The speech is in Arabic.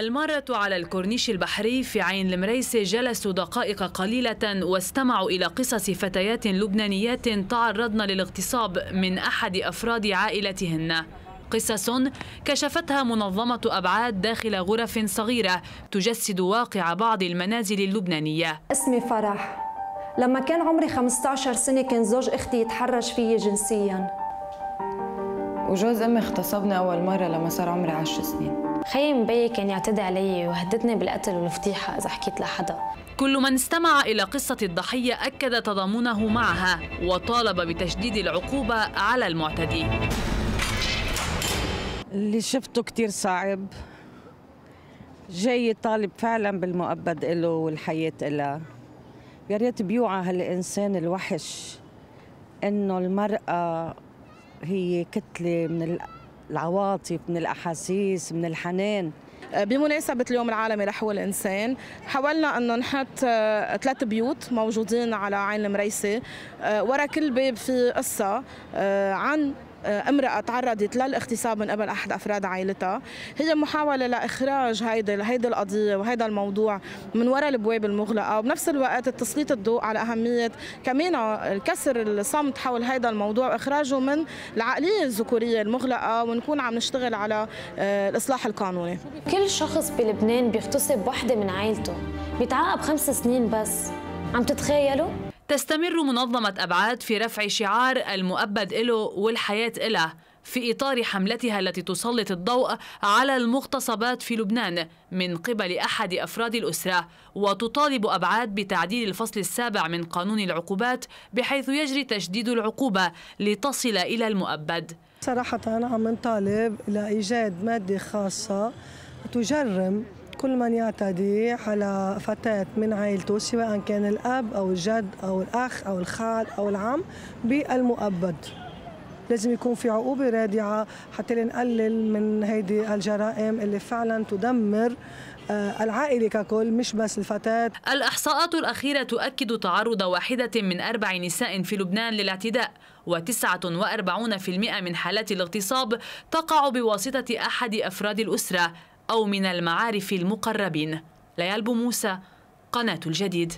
المارة على الكورنيش البحري في عين المريسة جلسوا دقائق قليلة واستمعوا إلى قصص فتيات لبنانيات تعرضن للاغتصاب من أحد أفراد عائلتهن قصص كشفتها منظمة أبعاد داخل غرف صغيرة تجسد واقع بعض المنازل اللبنانية اسمي فرح لما كان عمري 15 سنة كان زوج أختي يتحرش فيي جنسياً وجوز أمي اغتصبني أول مرة لما صار عمري 10 سنين خيي مبي كان يعتدي علي وهددني بالقتل والفضيحة إذا حكيت لحدا كل من استمع إلى قصة الضحية أكد تضامنه معها وطالب بتشديد العقوبة على المعتدي اللي شفته كتير صعب جاي طالب فعلا بالمؤبد له والحياة إلها يا ريت بيوعى هالإنسان الوحش إنه المرأة هي كتلة من العواطف من الأحاسيس من الحنان آه، بمناسبة اليوم العالمي لحقوق الإنسان حاولنا أن نحط آه، ثلاث بيوت موجودين على عين المريسة آه، ورا كل باب في قصة عن امرأة تعرضت للاغتصاب من قبل أحد أفراد عائلتها هي محاولة لإخراج هيدي هيدا القضية وهيدا الموضوع من وراء البواب المغلقة وبنفس الوقت تسليط الضوء على أهمية كمان كسر الصمت حول هيدا الموضوع وإخراجه من العقلية الذكورية المغلقة ونكون عم نشتغل على آه، الإصلاح القانوني كل شخص بلبنان بيغتصب وحدة من عائلته بيتعاقب خمس سنين بس عم تتخيلوا؟ تستمر منظمة أبعاد في رفع شعار المؤبد إله والحياة إله في إطار حملتها التي تسلط الضوء على المغتصبات في لبنان من قبل أحد أفراد الأسرة وتطالب أبعاد بتعديل الفصل السابع من قانون العقوبات بحيث يجري تشديد العقوبة لتصل إلى المؤبد صراحة عم نطالب لإيجاد مادة خاصة تجرم كل من يعتدي على فتاة من عائلته سواء كان الأب أو الجد أو الأخ أو الخال أو العم بالمؤبد لازم يكون في عقوبة رادعة حتى نقلل من هيدي الجرائم اللي فعلا تدمر آه، العائلة ككل مش بس الفتاة الإحصاءات الأخيرة تؤكد تعرض واحدة من أربع نساء في لبنان للاعتداء و49% من حالات الاغتصاب تقع بواسطة أحد أفراد الأسرة أو من المعارف المقربين ليال بو موسى قناة الجديد